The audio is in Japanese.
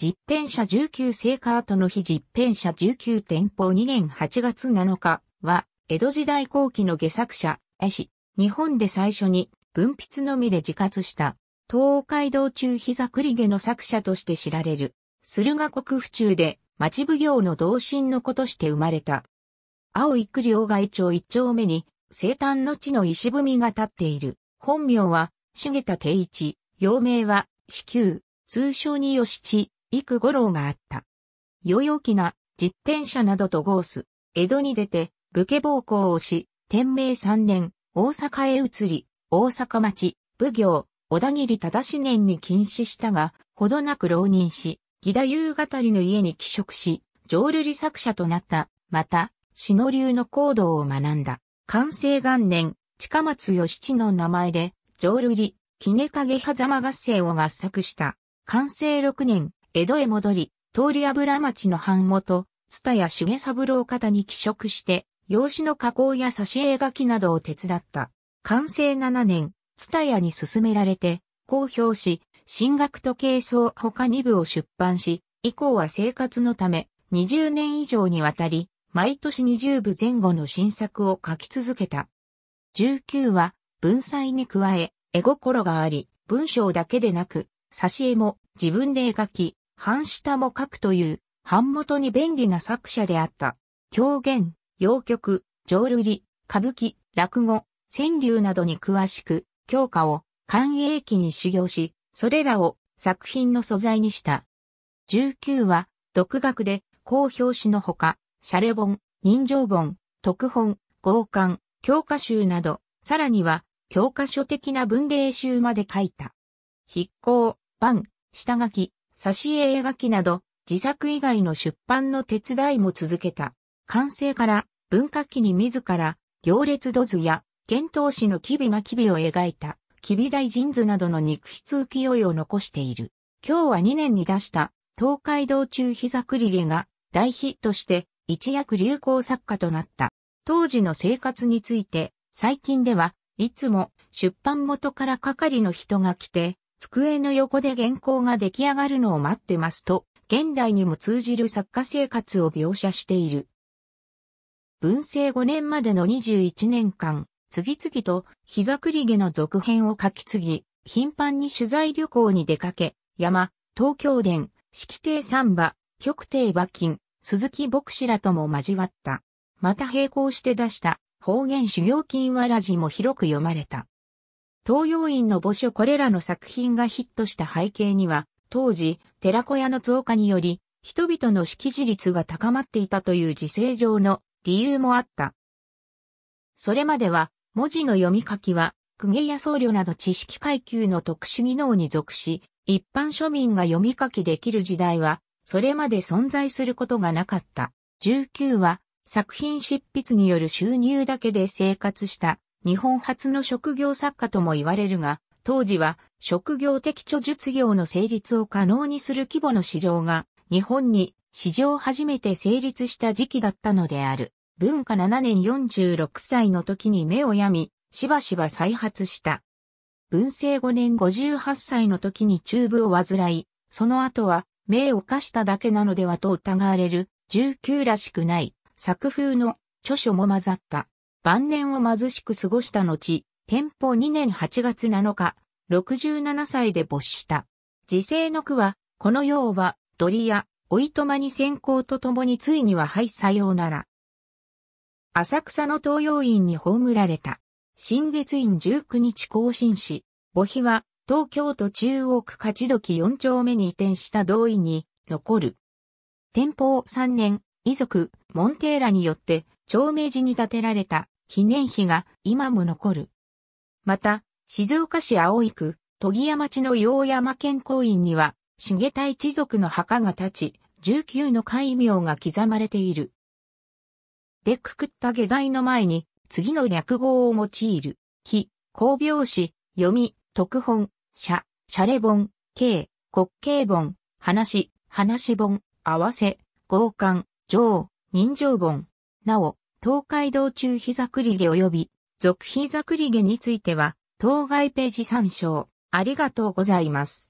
実編者19聖火後の日実編者19店舗2年8月7日は、江戸時代後期の下作者、絵師、日本で最初に文筆のみで自活した、東海道中膝栗毛の作者として知られる、駿河国府中で町奉行の同心の子として生まれた。青育両外町一丁目に、生誕の地の石踏みが立っている。本名は、重田定一、幼名は、子宮、通称に吉地、幾五郎があった。余陽気な実編者などと合す、江戸に出て、武家暴行をし、天明三年、大阪へ移り、大阪町、武行、小田切忠年に禁止したが、ほどなく浪人し、義田夕方りの家に帰職し、浄瑠璃作者となった。また、の流の行動を学んだ。完成元年、近松義七の名前で、浄瑠璃、絹影狭間合戦を合作した。完成六年、江戸へ戻り、通り油町の版元、蔦谷重三郎方に寄職して、用紙の加工や差し絵描きなどを手伝った。完成7年、蔦屋に勧められて、公表し、進学と軽装他2部を出版し、以降は生活のため、20年以上にわたり、毎年20部前後の新作を書き続けた。19は、文才に加え、絵心があり、文章だけでなく、差し絵も自分で描き、半下も書くという、版元に便利な作者であった。狂言、洋曲、浄瑠璃、歌舞伎、落語、川柳などに詳しく、教科を官営期に修行し、それらを作品の素材にした。19は、独学で、公表紙のほか、シャレ本、人情本、特本、合刊、教科集など、さらには、教科書的な文例集まで書いた。筆行、版、下書き、挿絵絵描きなど、自作以外の出版の手伝いも続けた。完成から文化期に自ら行列土図や遣唐使のビまきびを描いたキビ大神図などの肉筆浮世絵を残している。今日は2年に出した東海道中膝栗毛が大ヒットして一躍流行作家となった。当時の生活について最近ではいつも出版元から係の人が来て机の横で原稿が出来上がるのを待ってますと、現代にも通じる作家生活を描写している。文政5年までの21年間、次々と膝栗毛の続編を書き継ぎ、頻繁に取材旅行に出かけ、山、東京殿、式亭三馬、極亭馬金、鈴木牧師らとも交わった。また並行して出した方言修行金わらじも広く読まれた。東洋院の墓所これらの作品がヒットした背景には、当時、寺小屋の増加により、人々の識字率が高まっていたという時勢上の理由もあった。それまでは、文字の読み書きは、公家や僧侶など知識階級の特殊技能に属し、一般庶民が読み書きできる時代は、それまで存在することがなかった。19は、作品執筆による収入だけで生活した日本初の職業作家とも言われるが、当時は職業的著述業の成立を可能にする規模の市場が日本に史上初めて成立した時期だったのである。文化7年46歳の時に目を病み、しばしば再発した。文政5年58歳の時に中部を患い、その後は目を犯しただけなのではと疑われる19らしくない作風の著書も混ざった。晩年を貧しく過ごした後、天保2年8月7日、67歳で没した。時世の句は、この世は、鳥や、おいとまに先行とともについにははいさようなら。浅草の東洋院に葬られた。新月院19日更新し、墓碑は東京都中央区勝どき4丁目に移転した同意に残る。天保3年、遺族、モンテーラによって長明寺に建てられた記念碑が今も残る。また、静岡市葵区、研山屋町の洋山健康院には、重田一族の墓が立ち、19の戒名が刻まれている。でくくった下台の前に、次の略語を用いる。木、公病紙、読み、特本、社、シャレ本、刑、国慶本、話、話本、合わせ、合官、情、人情本。なお、東海道中膝栗毛及び、続膝栗毛については、当該ページ参照。ありがとうございます。